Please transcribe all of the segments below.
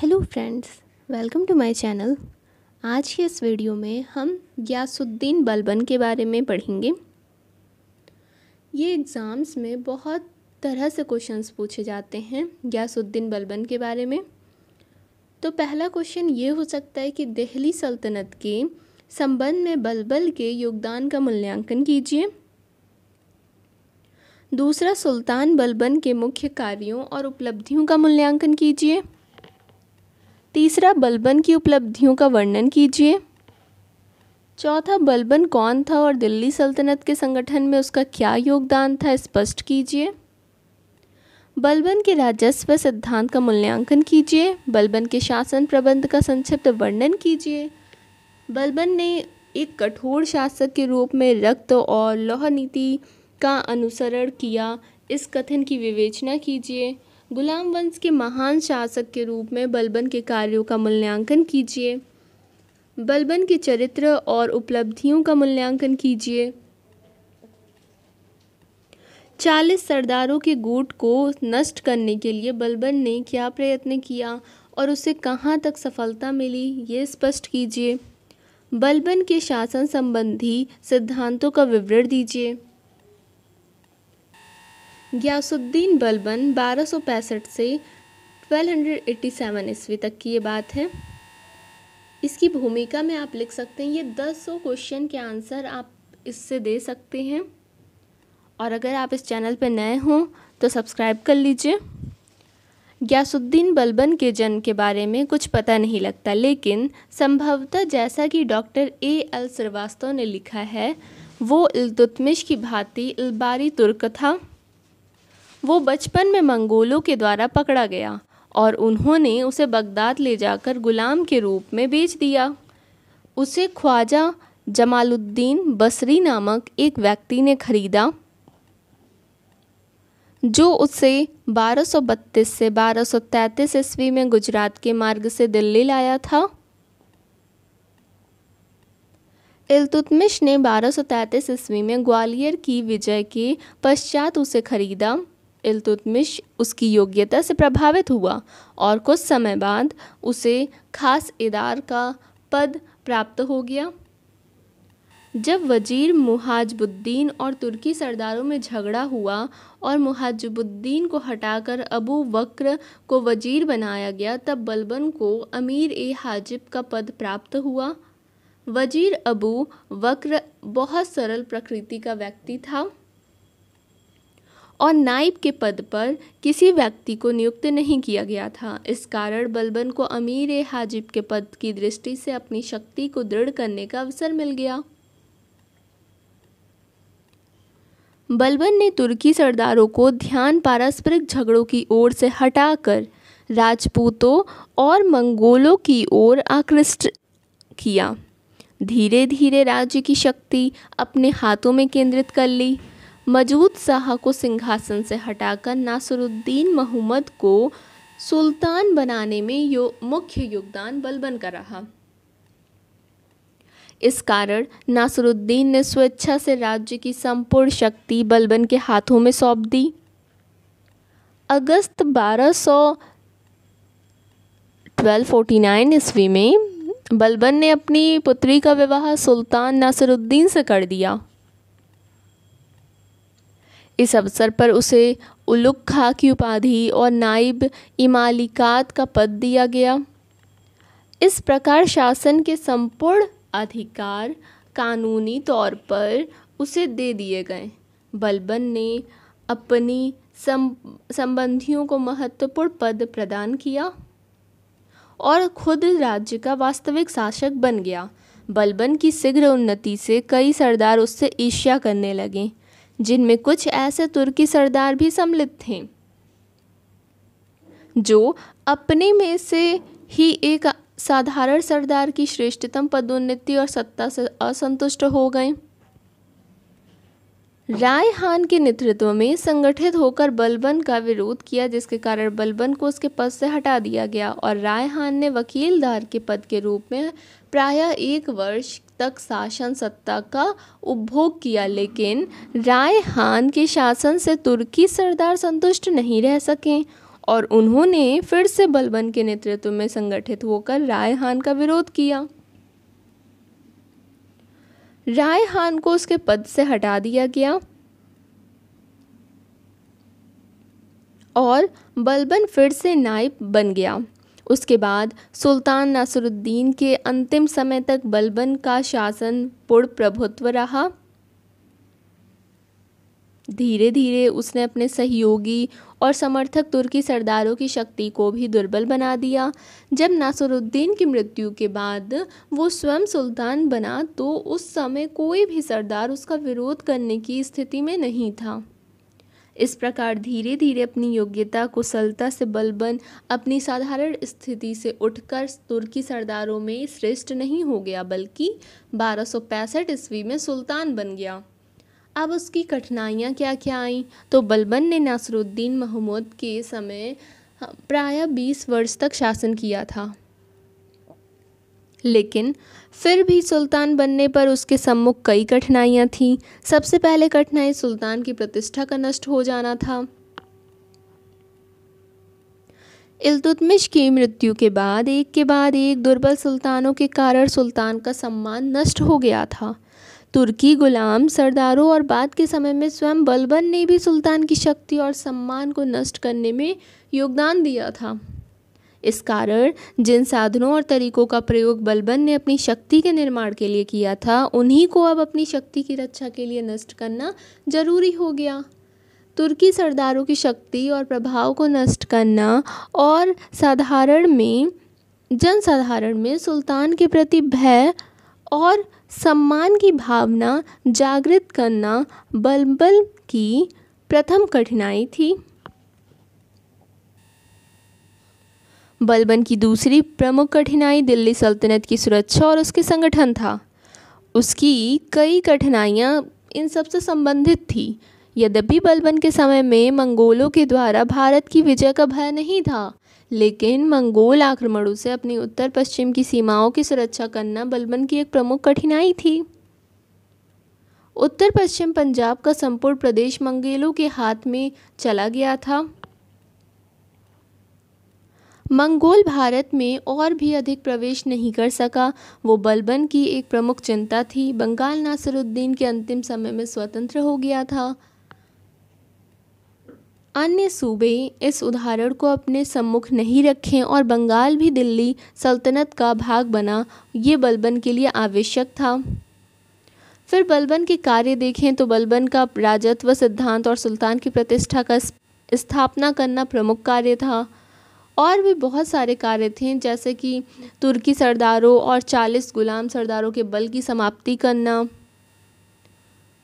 hello friends welcome to my channel आज के इस वीडियो में हम यासुद्दीन बलबन के बारे में पढ़ेंगे ये एग्ज़ाम्स में बहुत तरह से क्वेश्चंस पूछे जाते हैं यासुद्दीन बलबन के बारे में तो पहला क्वेश्चन ये हो सकता है कि दिल्ली सल्तनत के संबंध में बलबल के योगदान का मूल्यांकन कीजिए दूसरा सुल्तान बलबन के मुख्य कार्यों और उपलब्धियों का मूल्यांकन कीजिए तीसरा बलबन की उपलब्धियों का वर्णन कीजिए चौथा बलबन कौन था और दिल्ली सल्तनत के संगठन में उसका क्या योगदान था स्पष्ट कीजिए बलबन के राजस्व सिद्धांत का मूल्यांकन कीजिए बलबन के शासन प्रबंध का संक्षिप्त वर्णन कीजिए बलबन ने एक कठोर शासक के रूप में रक्त और लौह नीति का अनुसरण किया इस कथन की विवेचना कीजिए गुलाम वंश के महान शासक के रूप में बलबन के कार्यों का मूल्यांकन कीजिए बलबन के चरित्र और उपलब्धियों का मूल्यांकन कीजिए चालीस सरदारों के गुट को नष्ट करने के लिए बलबन ने क्या प्रयत्न किया और उसे कहाँ तक सफलता मिली ये स्पष्ट कीजिए बलबन के शासन संबंधी सिद्धांतों का विवरण दीजिए गयासुद्दीन बलबन बारह सौ पैंसठ से 1287 ईस्वी तक की ये बात है इसकी भूमिका में आप लिख सकते हैं ये दस सौ क्वेश्चन के आंसर आप इससे दे सकते हैं और अगर आप इस चैनल पर नए हों तो सब्सक्राइब कर लीजिए गयासुद्दीन बलबन के जन्म के बारे में कुछ पता नहीं लगता लेकिन संभवतः जैसा कि डॉक्टर ए एल श्रीवास्तव ने लिखा है वो इल्तुतमिश की भांति अलबारी तुर्क था वो बचपन में मंगोलों के द्वारा पकड़ा गया और उन्होंने उसे बगदाद ले जाकर गुलाम के रूप में बेच दिया उसे ख्वाजा जमालुद्दीन बसरी नामक एक व्यक्ति ने खरीदा जो उसे 1232 से 1233 ईस्वी में गुजरात के मार्ग से दिल्ली लाया था इल्तुतमिश ने 1233 ईस्वी में ग्वालियर की विजय के पश्चात उसे खरीदा इल्तुतमिश उसकी योग्यता से प्रभावित हुआ और कुछ समय बाद उसे खास इदार का पद प्राप्त हो गया जब वजीर मुहाजबुद्दीन और तुर्की सरदारों में झगड़ा हुआ और मुहाजबुद्दीन को हटाकर अबू वक्र को वजीर बनाया गया तब बलबन को अमीर ए हाजिब का पद प्राप्त हुआ वजीर अबू वक्र बहुत सरल प्रकृति का व्यक्ति था और नाइब के पद पर किसी व्यक्ति को नियुक्त नहीं किया गया था इस कारण बलबन को अमीर ए हाजिब के पद की दृष्टि से अपनी शक्ति को दृढ़ करने का अवसर मिल गया बलबन ने तुर्की सरदारों को ध्यान पारस्परिक झगड़ों की ओर से हटाकर राजपूतों और मंगोलों की ओर आकृष्ट किया धीरे धीरे राज्य की शक्ति अपने हाथों में केंद्रित कर ली मजूद शाह को सिंहासन से हटाकर नासरुद्दीन मोहम्मद को सुल्तान बनाने में यो मुख्य योगदान बलबन का रहा इस कारण नासरुद्दीन ने स्वेच्छा से राज्य की संपूर्ण शक्ति बलबन के हाथों में सौंप दी अगस्त 1249 ईस्वी में बलबन ने अपनी पुत्री का विवाह सुल्तान नासरुद्दीन से कर दिया इस अवसर पर उसे उलुक खा की उपाधि और नाइब इमालिकात का पद दिया गया इस प्रकार शासन के संपूर्ण अधिकार कानूनी तौर पर उसे दे दिए गए बलबन ने अपनी संबंधियों को महत्वपूर्ण पद प्रदान किया और खुद राज्य का वास्तविक शासक बन गया बलबन की शीघ्र उन्नति से कई सरदार उससे ईर्ष्या करने लगे जिनमें कुछ ऐसे तुर्की सरदार भी सम्मिलित थे जो अपने में से ही एक साधारण सरदार की श्रेष्ठतम पदोन्नति और सत्ता से असंतुष्ट हो गए राय हान के नेतृत्व में संगठित होकर बलबन का विरोध किया जिसके कारण बलबन को उसके पद से हटा दिया गया और राय हान ने वकीलदार के पद के रूप में प्रायः एक वर्ष तक शासन सत्ता का उपभोग किया लेकिन राय हान के शासन से तुर्की सरदार संतुष्ट नहीं रह सके और उन्होंने फिर से बलबन के नेतृत्व में संगठित होकर राय हान का विरोध किया राय हान को उसके पद से हटा दिया गया और बलबन फिर से नायब बन गया उसके बाद सुल्तान नसरुद्दीन के अंतिम समय तक बलबन का शासन पूर्ण प्रभुत्व रहा धीरे धीरे उसने अपने सहयोगी और समर्थक तुर्की सरदारों की शक्ति को भी दुर्बल बना दिया जब नासरुद्दीन की मृत्यु के बाद वो स्वयं सुल्तान बना तो उस समय कोई भी सरदार उसका विरोध करने की स्थिति में नहीं था इस प्रकार धीरे धीरे अपनी योग्यता कुशलता से बलबन अपनी साधारण स्थिति से उठकर तुर्की सरदारों में श्रेष्ठ नहीं हो गया बल्कि बारह ईस्वी में सुल्तान बन गया अब उसकी कठिनाइयाँ क्या क्या आईं तो बलबन ने नासरुद्दीन महमूद के समय हाँ, प्रायः बीस वर्ष तक शासन किया था लेकिन फिर भी सुल्तान बनने पर उसके सम्मुख कई कठिनाइयाँ थीं सबसे पहले कठिनाई सुल्तान की प्रतिष्ठा का नष्ट हो जाना था इल्तुतमिश की मृत्यु के बाद एक के बाद एक दुर्बल सुल्तानों के कारण सुल्तान का सम्मान नष्ट हो गया था तुर्की गुलाम सरदारों और बाद के समय में स्वयं बलबन ने भी सुल्तान की शक्ति और सम्मान को नष्ट करने में योगदान दिया था इस कारण जिन साधनों और तरीकों का प्रयोग बलबन ने अपनी शक्ति के निर्माण के लिए किया था उन्हीं को अब अपनी शक्ति की रक्षा के लिए नष्ट करना जरूरी हो गया तुर्की सरदारों की शक्ति और प्रभाव को नष्ट करना और साधारण में जनसाधारण में सुल्तान के प्रति भय और सम्मान की भावना जागृत करना बलबल की प्रथम कठिनाई थी बलबन की दूसरी प्रमुख कठिनाई दिल्ली सल्तनत की सुरक्षा और उसके संगठन था उसकी कई कठिनाइयाँ इन सब से संबंधित थी यद्यपि बलबन के समय में मंगोलों के द्वारा भारत की विजय का भय नहीं था लेकिन मंगोल आक्रमणों से अपनी उत्तर पश्चिम की सीमाओं की सुरक्षा करना बलबन की एक प्रमुख कठिनाई थी उत्तर पश्चिम पंजाब का संपूर्ण प्रदेश मंगेलों के हाथ में चला गया था मंगोल भारत में और भी अधिक प्रवेश नहीं कर सका वो बलबन की एक प्रमुख चिंता थी बंगाल नासिरुद्दीन के अंतिम समय में स्वतंत्र हो गया था अन्य सूबे इस उदाहरण को अपने सम्मुख नहीं रखें और बंगाल भी दिल्ली सल्तनत का भाग बना ये बलबन के लिए आवश्यक था फिर बलबन के कार्य देखें तो बलबन का राजत्व सिद्धांत और सुल्तान की प्रतिष्ठा का स्थापना करना प्रमुख कार्य था और भी बहुत सारे कार्य थे जैसे कि तुर्की सरदारों और चालीस गुलाम सरदारों के बल की समाप्ति करना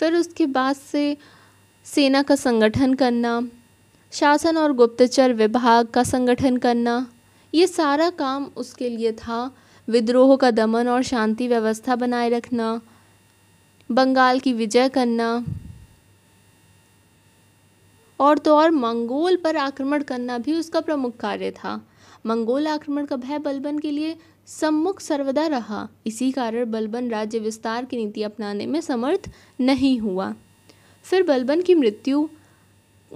फिर उसके बाद से सेना का संगठन करना शासन और गुप्तचर विभाग का संगठन करना ये सारा काम उसके लिए था विद्रोह का दमन और शांति व्यवस्था बनाए रखना बंगाल की विजय करना और तो और मंगोल पर आक्रमण करना भी उसका प्रमुख कार्य था मंगोल आक्रमण का भय बलबन के लिए सम्मुख सर्वदा रहा इसी कारण बलबन राज्य विस्तार की नीति अपनाने में समर्थ नहीं हुआ फिर बलबन की मृत्यु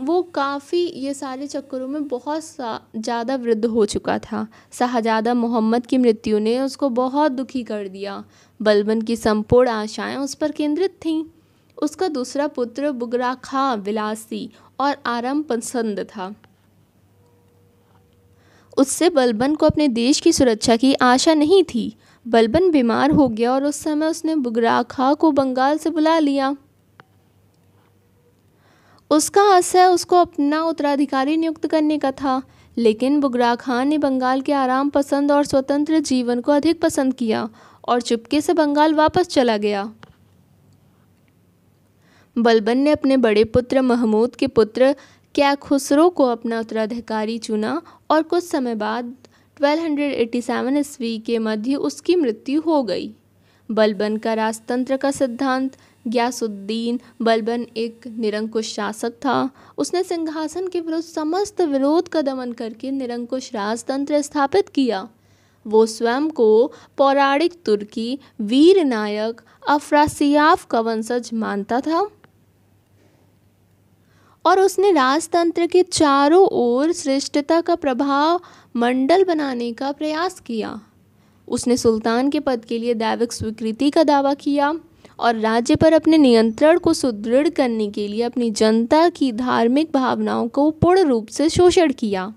वो काफ़ी ये सारे चक्करों में बहुत सा ज़्यादा वृद्ध हो चुका था शाहजादा मोहम्मद की मृत्यु ने उसको बहुत दुखी कर दिया बलबन की संपूर्ण आशाएं उस पर केंद्रित थीं उसका दूसरा पुत्र बुगरा खां विलासी और आराम पसंद था उससे बलबन को अपने देश की सुरक्षा की आशा नहीं थी बलबन बीमार हो गया और उस समय उसने बुगरा खा को बंगाल से बुला लिया उसका आशय उसको अपना उत्तराधिकारी नियुक्त करने का था लेकिन बुगरा खान ने बंगाल के आराम पसंद और स्वतंत्र जीवन को अधिक पसंद किया और चुपके से बंगाल वापस चला गया बलबन ने अपने बड़े पुत्र महमूद के पुत्र क्या खुसरो को अपना उत्तराधिकारी चुना और कुछ समय बाद 1287 ईस्वी के मध्य उसकी मृत्यु हो गई बलबन का राजतंत्र का सिद्धांत ग्यासुद्दीन बलबन एक निरंकुश शासक था उसने सिंहासन के विरुद्ध समस्त विरोध का दमन करके निरंकुश राजतंत्र स्थापित किया वो स्वयं को पौराणिक तुर्की वीर नायक अफ्रासियाफ का वंशज मानता था और उसने राजतंत्र के चारों ओर श्रेष्ठता का प्रभाव मंडल बनाने का प्रयास किया उसने सुल्तान के पद के लिए दैविक स्वीकृति का दावा किया और राज्य पर अपने नियंत्रण को सुदृढ़ करने के लिए अपनी जनता की धार्मिक भावनाओं को पूर्ण रूप से शोषण किया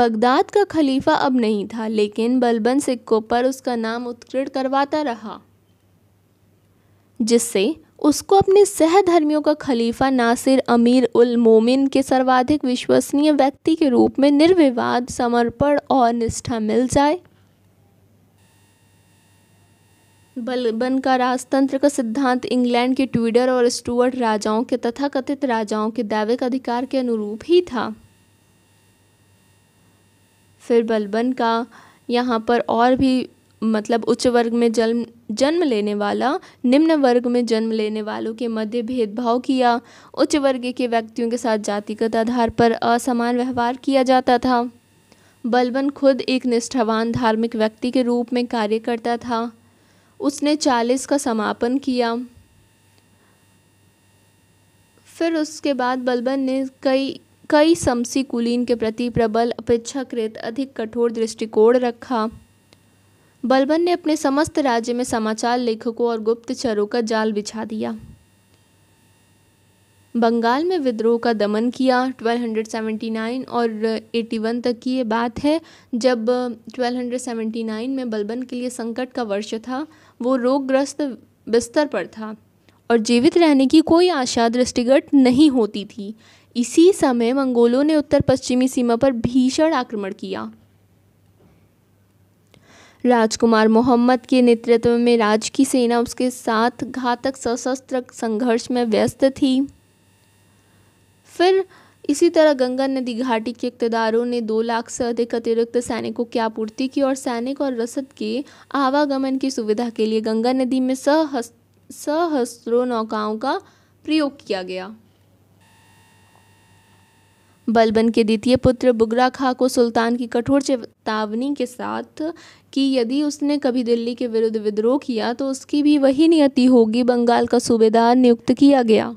बगदाद का खलीफा अब नहीं था लेकिन बलबन सिक्कों पर उसका नाम उत्कृष्ट करवाता रहा जिससे उसको अपने सहधर्मियों का खलीफा नासिर अमीर उल मोमिन के सर्वाधिक विश्वसनीय व्यक्ति के रूप में निर्विवाद समर्पण और निष्ठा मिल जाए बलबन का राजतंत्र का सिद्धांत इंग्लैंड के ट्विडर और स्टुअर्ट राजाओं के तथाकथित राजाओं के दैविक अधिकार के अनुरूप ही था फिर बलबन का यहाँ पर और भी मतलब उच्च वर्ग में जन्म जन्म लेने वाला निम्न वर्ग में जन्म लेने वालों के मध्य भेदभाव किया उच्च वर्ग के व्यक्तियों के साथ जातिगत आधार पर असमान व्यवहार किया जाता था बलबन खुद एक निष्ठावान धार्मिक व्यक्ति के रूप में कार्य करता था उसने चालीस का समापन किया फिर उसके बाद बलबन ने कई कई समसी कुलीन के प्रति प्रबल अपेक्षाकृत अधिक कठोर दृष्टिकोण रखा बलबन ने अपने समस्त राज्य में समाचार लेखकों और गुप्तचरों का जाल बिछा दिया बंगाल में विद्रोह का दमन किया 1279 और 81 तक की ये बात है जब 1279 में बलबन के लिए संकट का वर्ष था वो रोगग्रस्त बिस्तर पर था और जीवित रहने की कोई आशा दृष्टिगत नहीं होती थी इसी समय मंगोलों ने उत्तर पश्चिमी सीमा पर भीषण आक्रमण किया राजकुमार मोहम्मद के नेतृत्व में राज की सेना उसके साथ घातक सशस्त्र संघर्ष में व्यस्त थी फिर इसी तरह गंगा नदी घाटी के इकतदारों ने दो लाख से अधिक अतिरिक्त सैनिकों की आपूर्ति की और सैनिक और रसद के आवागमन की सुविधा के लिए गंगा नदी में सहस सहस्त्रों नौकाओं का प्रयोग किया गया बलबन के द्वितीय पुत्र बुगरा खा को सुल्तान की कठोर चेतावनी के साथ कि यदि उसने कभी दिल्ली के विरुद्ध विद्रोह किया तो उसकी भी वही नियति होगी बंगाल का सूबेदार नियुक्त किया गया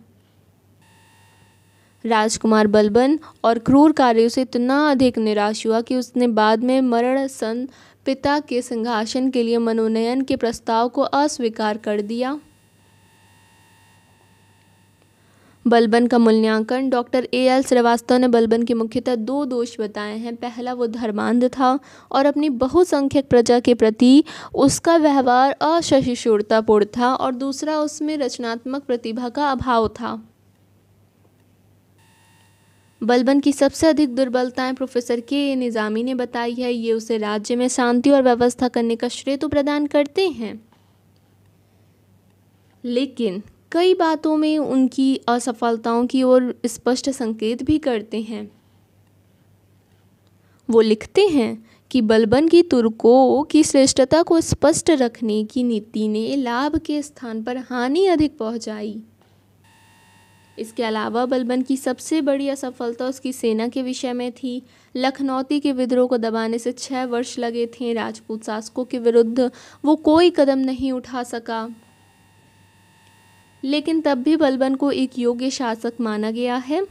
राजकुमार बलबन और क्रूर कार्यों से इतना अधिक निराश हुआ कि उसने बाद में मरण सन पिता के सिंहासन के लिए मनोनयन के प्रस्ताव को अस्वीकार कर दिया बलबन का मूल्यांकन डॉक्टर ए एल श्रीवास्तव ने बलबन के मुख्यतः दो दोष बताए हैं पहला वो धर्मांध था और अपनी बहुसंख्यक प्रजा के प्रति उसका व्यवहार असहिष्णुतापूर्ण था और दूसरा उसमें रचनात्मक प्रतिभा का अभाव था बलबन की सबसे अधिक दुर्बलताएं प्रोफेसर के ए निज़ामी ने बताई है ये उसे राज्य में शांति और व्यवस्था करने का श्रेय तो प्रदान करते हैं लेकिन कई बातों में उनकी असफलताओं की ओर स्पष्ट संकेत भी करते हैं वो लिखते हैं कि बलबन की तुर्कों की श्रेष्ठता को स्पष्ट रखने की नीति ने लाभ के स्थान पर हानि अधिक पहुंचाई इसके अलावा बलबन की सबसे बड़ी असफलता उसकी सेना के विषय में थी लखनौती के विद्रोह को दबाने से छः वर्ष लगे थे राजपूत शासकों के विरुद्ध वो कोई कदम नहीं उठा सका लेकिन तब भी बलबन को एक योग्य शासक माना गया है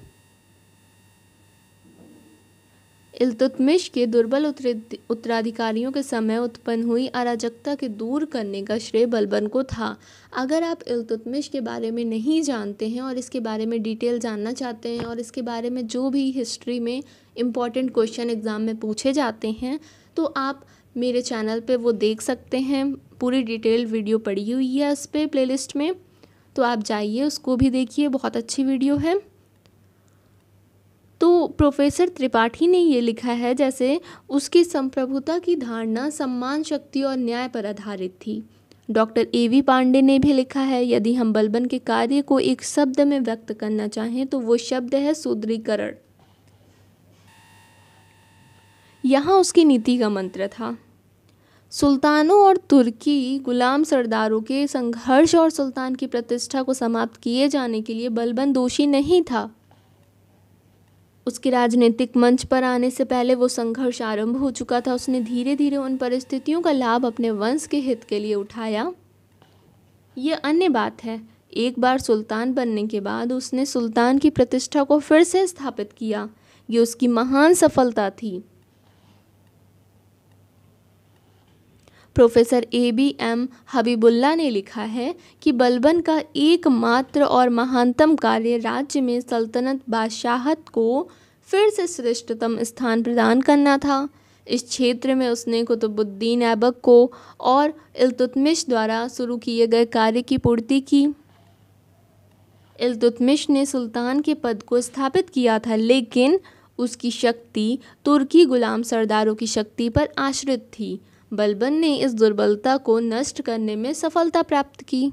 इल्तुतमिश के दुर्बल उत्तराधिकारियों के समय उत्पन्न हुई अराजकता के दूर करने का श्रेय बलबन को था अगर आप इल्तुतमिश के बारे में नहीं जानते हैं और इसके बारे में डिटेल जानना चाहते हैं और इसके बारे में जो भी हिस्ट्री में इम्पॉर्टेंट क्वेश्चन एग्ज़ाम में पूछे जाते हैं तो आप मेरे चैनल पे वो देख सकते हैं पूरी डिटेल वीडियो पड़ी हुई है इस पर प्लेलिस्ट में तो आप जाइए उसको भी देखिए बहुत अच्छी वीडियो है तो प्रोफेसर त्रिपाठी ने ये लिखा है जैसे उसकी संप्रभुता की धारणा सम्मान शक्ति और न्याय पर आधारित थी डॉक्टर ए वी पांडे ने भी लिखा है यदि हम बलबन के कार्य को एक शब्द में व्यक्त करना चाहें तो वो शब्द है सुदृढ़ीकरण यहाँ उसकी नीति का मंत्र था सुल्तानों और तुर्की गुलाम सरदारों के संघर्ष और सुल्तान की प्रतिष्ठा को समाप्त किए जाने के लिए बलबन दोषी नहीं था उसके राजनीतिक मंच पर आने से पहले वो संघर्ष आरंभ हो चुका था उसने धीरे धीरे उन परिस्थितियों का लाभ अपने वंश के हित के लिए उठाया ये अन्य बात है एक बार सुल्तान बनने के बाद उसने सुल्तान की प्रतिष्ठा को फिर से स्थापित किया ये उसकी महान सफलता थी professor A B M Habibullah ने लिखा है कि बलबन का एकमात्र और महानतम कार्य राज्य में सल्तनत बादशाहत को फिर से श्रेष्ठतम स्थान प्रदान करना था इस क्षेत्र में उसने कुतुबुद्दीन ऐबक को और इल्तुतमिश द्वारा शुरू किए गए कार्य की पूर्ति की इल्तुतमिश ने सुल्तान के पद को स्थापित किया था लेकिन उसकी शक्ति तुर्की गुलाम सरदारों की शक्ति पर आश्रित थी बलबन ने इस दुर्बलता को नष्ट करने में सफलता प्राप्त की